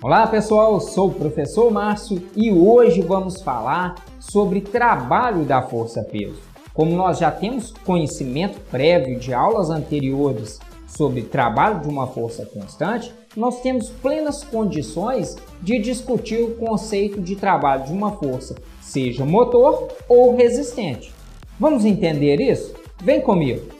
Olá pessoal, sou o professor Márcio e hoje vamos falar sobre trabalho da força peso. Como nós já temos conhecimento prévio de aulas anteriores sobre trabalho de uma força constante, nós temos plenas condições de discutir o conceito de trabalho de uma força, seja motor ou resistente. Vamos entender isso? Vem comigo!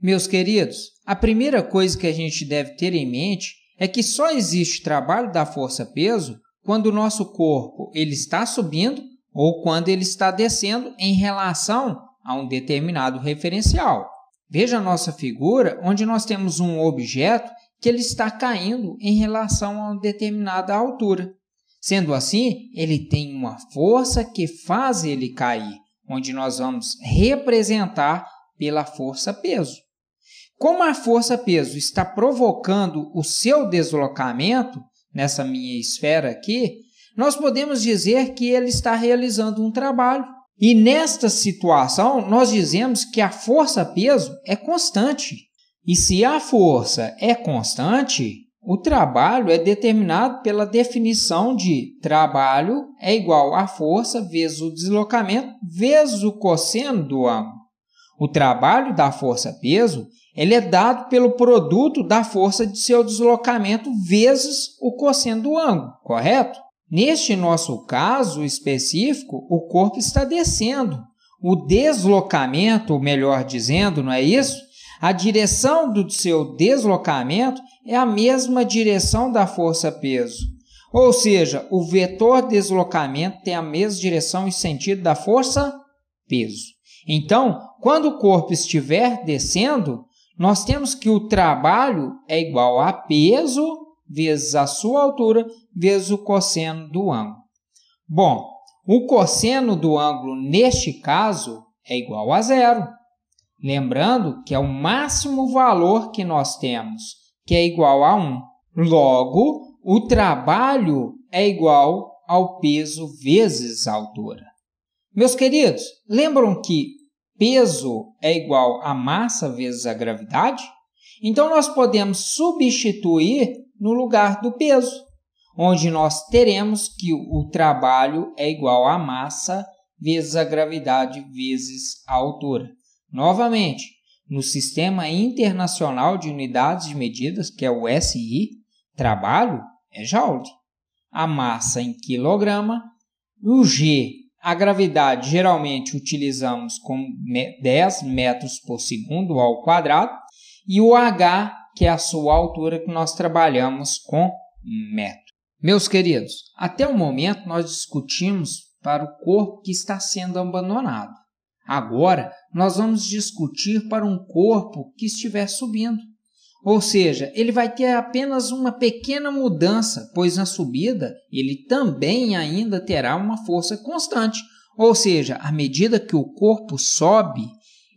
Meus queridos, a primeira coisa que a gente deve ter em mente é que só existe trabalho da força peso quando o nosso corpo ele está subindo ou quando ele está descendo em relação a um determinado referencial. Veja a nossa figura, onde nós temos um objeto que ele está caindo em relação a uma determinada altura. Sendo assim, ele tem uma força que faz ele cair, onde nós vamos representar pela força peso. Como a força-peso está provocando o seu deslocamento, nessa minha esfera aqui, nós podemos dizer que ele está realizando um trabalho. E nesta situação, nós dizemos que a força-peso é constante. E se a força é constante, o trabalho é determinado pela definição de trabalho é igual a força vezes o deslocamento vezes o cosseno do ângulo. O trabalho da força-peso ele é dado pelo produto da força de seu deslocamento vezes o cosseno do ângulo, correto? Neste nosso caso específico, o corpo está descendo. O deslocamento, ou melhor dizendo, não é isso? A direção do seu deslocamento é a mesma direção da força-peso. Ou seja, o vetor deslocamento tem a mesma direção e sentido da força-peso. Então, quando o corpo estiver descendo, nós temos que o trabalho é igual a peso vezes a sua altura vezes o cosseno do ângulo. Bom, o cosseno do ângulo neste caso é igual a zero. Lembrando que é o máximo valor que nós temos, que é igual a 1. Logo, o trabalho é igual ao peso vezes a altura. Meus queridos, lembram que peso é igual a massa vezes a gravidade, então nós podemos substituir no lugar do peso, onde nós teremos que o trabalho é igual a massa vezes a gravidade vezes a altura. Novamente, no Sistema Internacional de Unidades de Medidas, que é o SI, trabalho é joule. A massa em quilograma, o G a gravidade geralmente utilizamos com 10 metros por segundo ao quadrado e o H, que é a sua altura que nós trabalhamos com metro. Meus queridos, até o momento nós discutimos para o corpo que está sendo abandonado. Agora nós vamos discutir para um corpo que estiver subindo. Ou seja, ele vai ter apenas uma pequena mudança, pois na subida ele também ainda terá uma força constante. Ou seja, à medida que o corpo sobe,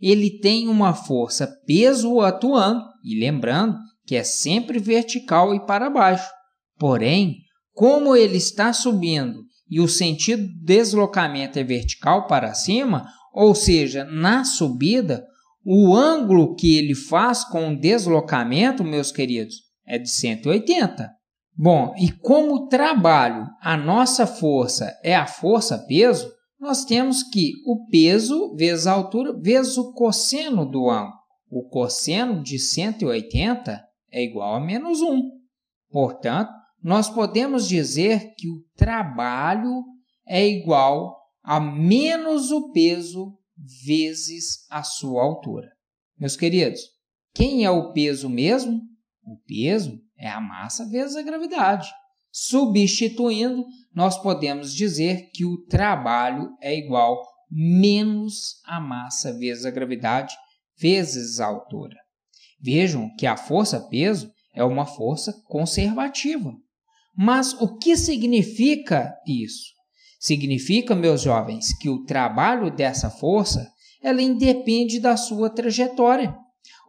ele tem uma força peso atuando, e lembrando que é sempre vertical e para baixo. Porém, como ele está subindo e o sentido do deslocamento é vertical para cima, ou seja, na subida, o ângulo que ele faz com o deslocamento, meus queridos, é de 180. Bom, e como trabalho, a nossa força é a força peso, nós temos que o peso vezes a altura vezes o cosseno do ângulo. O cosseno de 180 é igual a menos 1. Portanto, nós podemos dizer que o trabalho é igual a menos o peso vezes a sua altura. Meus queridos, quem é o peso mesmo? O peso é a massa vezes a gravidade. Substituindo, nós podemos dizer que o trabalho é igual menos a massa vezes a gravidade vezes a altura. Vejam que a força-peso é uma força conservativa. Mas o que significa isso? Significa, meus jovens, que o trabalho dessa força ela independe da sua trajetória.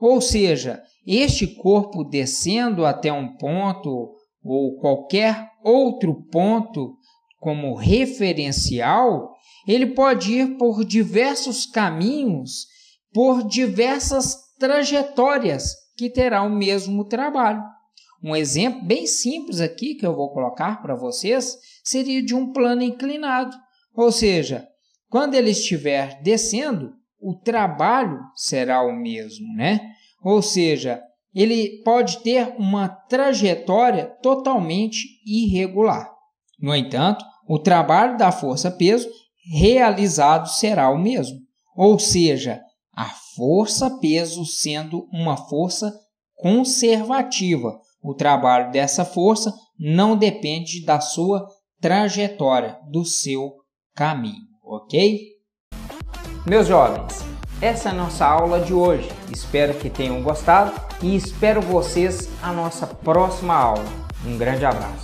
Ou seja, este corpo descendo até um ponto ou qualquer outro ponto como referencial, ele pode ir por diversos caminhos, por diversas trajetórias que terá o mesmo trabalho. Um exemplo bem simples aqui que eu vou colocar para vocês seria de um plano inclinado, ou seja, quando ele estiver descendo, o trabalho será o mesmo, né? Ou seja, ele pode ter uma trajetória totalmente irregular. No entanto, o trabalho da força-peso realizado será o mesmo, ou seja, a força-peso sendo uma força conservativa, o trabalho dessa força não depende da sua trajetória, do seu caminho, ok? Meus jovens, essa é a nossa aula de hoje. Espero que tenham gostado e espero vocês a nossa próxima aula. Um grande abraço.